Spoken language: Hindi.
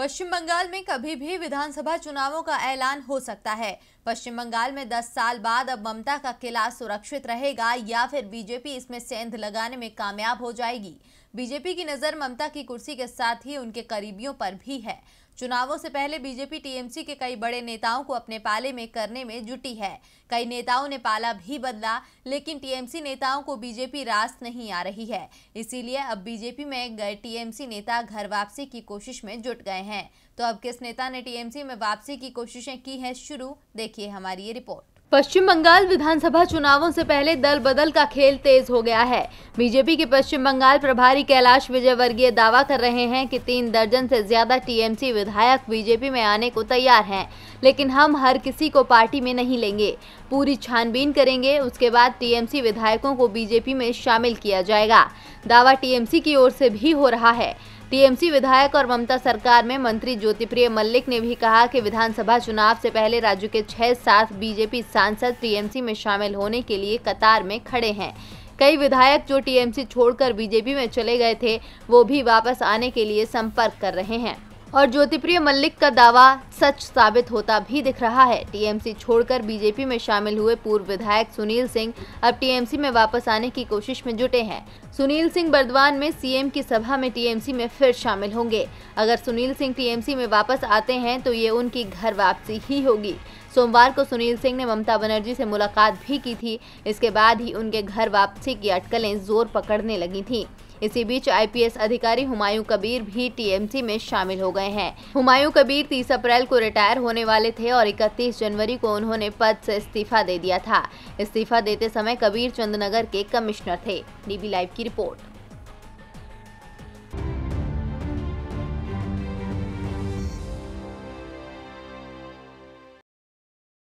पश्चिम बंगाल में कभी भी विधानसभा चुनावों का ऐलान हो सकता है पश्चिम बंगाल में 10 साल बाद अब ममता का किला सुरक्षित रहेगा या फिर बीजेपी इसमें सेंध लगाने में कामयाब हो जाएगी बीजेपी की नज़र ममता की कुर्सी के साथ ही उनके करीबियों पर भी है चुनावों से पहले बीजेपी टीएमसी के कई बड़े नेताओं को अपने पाले में करने में जुटी है कई नेताओं ने पाला भी बदला लेकिन टीएमसी नेताओं को बीजेपी रास नहीं आ रही है इसीलिए अब बीजेपी में गए टीएमसी नेता घर वापसी की कोशिश में जुट गए हैं तो अब किस नेता ने टीएमसी में वापसी की कोशिशें की है शुरू देखिए हमारी ये रिपोर्ट पश्चिम बंगाल विधानसभा चुनावों से पहले दल बदल का खेल तेज हो गया है बीजेपी के पश्चिम बंगाल प्रभारी कैलाश विजयवर्गीय दावा कर रहे हैं कि तीन दर्जन से ज्यादा टीएमसी विधायक बीजेपी में आने को तैयार हैं लेकिन हम हर किसी को पार्टी में नहीं लेंगे पूरी छानबीन करेंगे उसके बाद टीएमसी विधायकों को बीजेपी में शामिल किया जाएगा दावा टीएमसी की ओर से भी हो रहा है टीएमसी विधायक और ममता सरकार में मंत्री ज्योतिप्रिय मल्लिक ने भी कहा कि विधानसभा चुनाव से पहले राज्य के छह सात बीजेपी सांसद टीएमसी में शामिल होने के लिए कतार में खड़े हैं कई विधायक जो टीएमसी छोड़कर बीजेपी में चले गए थे वो भी वापस आने के लिए संपर्क कर रहे हैं और ज्योतिप्रिय मल्लिक का दावा सच साबित होता भी दिख रहा है टीएमसी छोड़कर बीजेपी में शामिल हुए पूर्व विधायक सुनील सिंह अब टीएमसी में वापस आने की कोशिश में जुटे हैं सुनील सिंह बर्दवान में सीएम की सभा में टीएमसी में फिर शामिल होंगे अगर सुनील सिंह टीएमसी में वापस आते हैं तो ये उनकी घर वापसी ही होगी सोमवार को सुनील सिंह ने ममता बनर्जी से मुलाकात भी की थी इसके बाद ही उनके घर वापसी की अटकलें जोर पकड़ने लगी थी इसी बीच आईपीएस अधिकारी हुमायूं कबीर भी टीएमसी में शामिल हो गए हैं हुमायूं कबीर तीस अप्रैल को रिटायर होने वाले थे और इकतीस जनवरी को उन्होंने पद से इस्तीफा दे दिया था इस्तीफा देते समय कबीर चंदनगर के कमिश्नर थे डीबी लाइव की रिपोर्ट